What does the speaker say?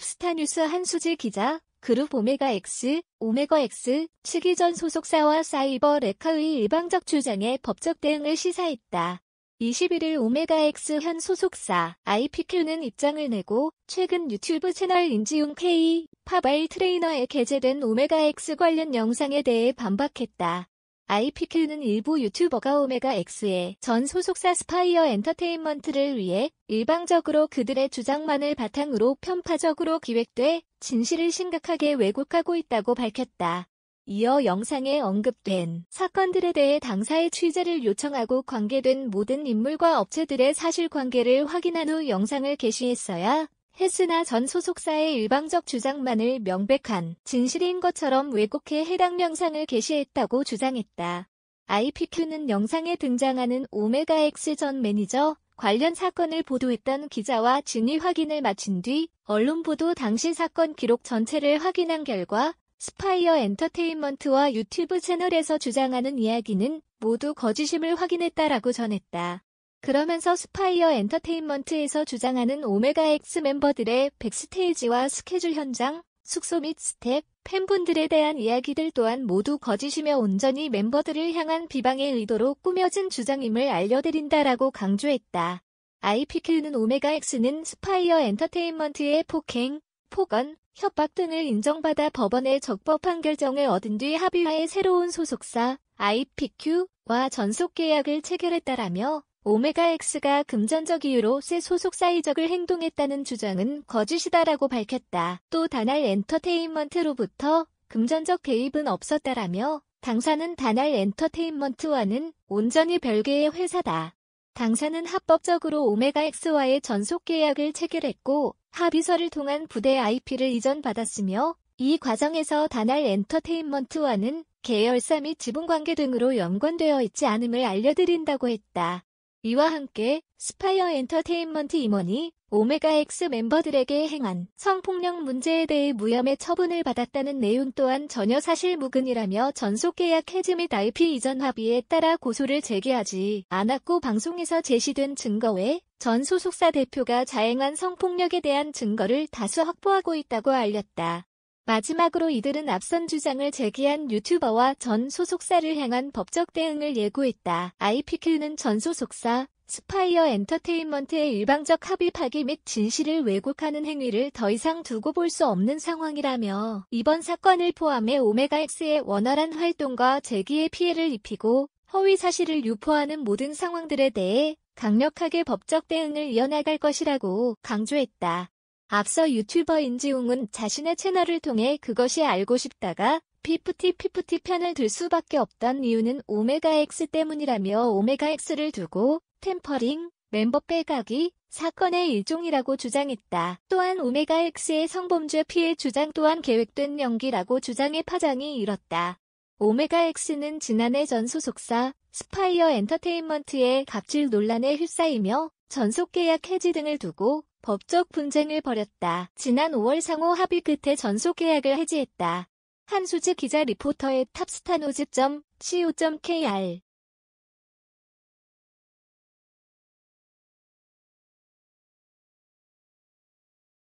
톱스타뉴스 한수지 기자, 그룹 오메가X, 오메가X 측이 전 소속사와 사이버 레카의 일방적 주장에 법적 대응을 시사했다. 21일 오메가X 현 소속사 IPQ는 입장을 내고 최근 유튜브 채널 인지용 K 파발 트레이너에 게재된 오메가X 관련 영상에 대해 반박했다. IPQ는 일부 유튜버가 오메가X의 전 소속사 스파이어 엔터테인먼트를 위해 일방적으로 그들의 주장만을 바탕으로 편파적으로 기획돼 진실을 심각하게 왜곡하고 있다고 밝혔다. 이어 영상에 언급된 사건들에 대해 당사의 취재를 요청하고 관계된 모든 인물과 업체들의 사실관계를 확인한 후 영상을 게시했어야 했으나 전 소속사의 일방적 주장만을 명백한 진실인 것처럼 왜곡해 해당 영상을 게시했다고 주장했다. IPQ는 영상에 등장하는 오메가X 전 매니저 관련 사건을 보도했던 기자와 진위 확인을 마친 뒤 언론 보도 당시 사건 기록 전체를 확인한 결과 스파이어 엔터테인먼트와 유튜브 채널에서 주장하는 이야기는 모두 거짓임을 확인했다라고 전했다. 그러면서 스파이어 엔터테인먼트에서 주장하는 오메가 X 멤버들의 백스테이지와 스케줄 현장, 숙소 및 스텝, 팬분들에 대한 이야기들 또한 모두 거짓이며 온전히 멤버들을 향한 비방의 의도로 꾸며진 주장임을 알려드린다라고 강조했다. i p q 는 오메가 X는 스파이어 엔터테인먼트의 폭행, 폭언, 협박 등을 인정받아 법원의 적법한 결정을 얻은 뒤 합의하에 새로운 소속사 IPQ와 전속 계약을 체결했다라며 오메가X가 금전적 이유로 새 소속사 이적을 행동했다는 주장은 거짓이다라고 밝혔다. 또 다날 엔터테인먼트로부터 금전적 개입은 없었다라며 당사는 다날 엔터테인먼트와는 온전히 별개의 회사다. 당사는 합법적으로 오메가X와의 전속 계약을 체결했고 합의서를 통한 부대 IP를 이전받았으며 이 과정에서 다날 엔터테인먼트와는 계열사 및 지분관계 등으로 연관되어 있지 않음을 알려드린다고 했다. 이와 함께 스파이어 엔터테인먼트 임원이 오메가X 멤버들에게 행한 성폭력 문제에 대해 무혐의 처분을 받았다는 내용 또한 전혀 사실무근이라며 전속계약 해지 및 IP 이전 합의에 따라 고소를 제기하지 않았고 방송에서 제시된 증거 외 전 소속사 대표가 자행한 성폭력에 대한 증거를 다수 확보하고 있다고 알렸다. 마지막으로 이들은 앞선 주장을 제기한 유튜버와 전 소속사를 향한 법적 대응을 예고했다. IPQ는 전 소속사, 스파이어 엔터테인먼트의 일방적 합의 파기 및 진실을 왜곡하는 행위를 더 이상 두고 볼 수 없는 상황이라며 이번 사건을 포함해 오메가X의 원활한 활동과 재기에 피해를 입히고 허위 사실을 유포하는 모든 상황들에 대해 강력하게 법적 대응을 이어나갈 것이라고 강조했다. 앞서 유튜버 인지웅은 자신의 채널을 통해 그것이 알고 싶다가 피프티 피프티 편을 들 수밖에 없던 이유는 오메가X 때문이라며 오메가X를 두고 템퍼링, 멤버 빼가기, 사건의 일종이라고 주장했다. 또한 오메가X의 성범죄 피해 주장 또한 계획된 연기라고 주장해 파장이 일었다. 오메가X는 지난해 전 소속사 스파이어 엔터테인먼트의 갑질 논란에 휩싸이며 전속 계약 해지 등을 두고 법적 분쟁을 벌였다. 지난 5월 상호 합의 끝에 전속 계약을 해지했다. 한수지 기자 리포터의 탑스타노즈.co.kr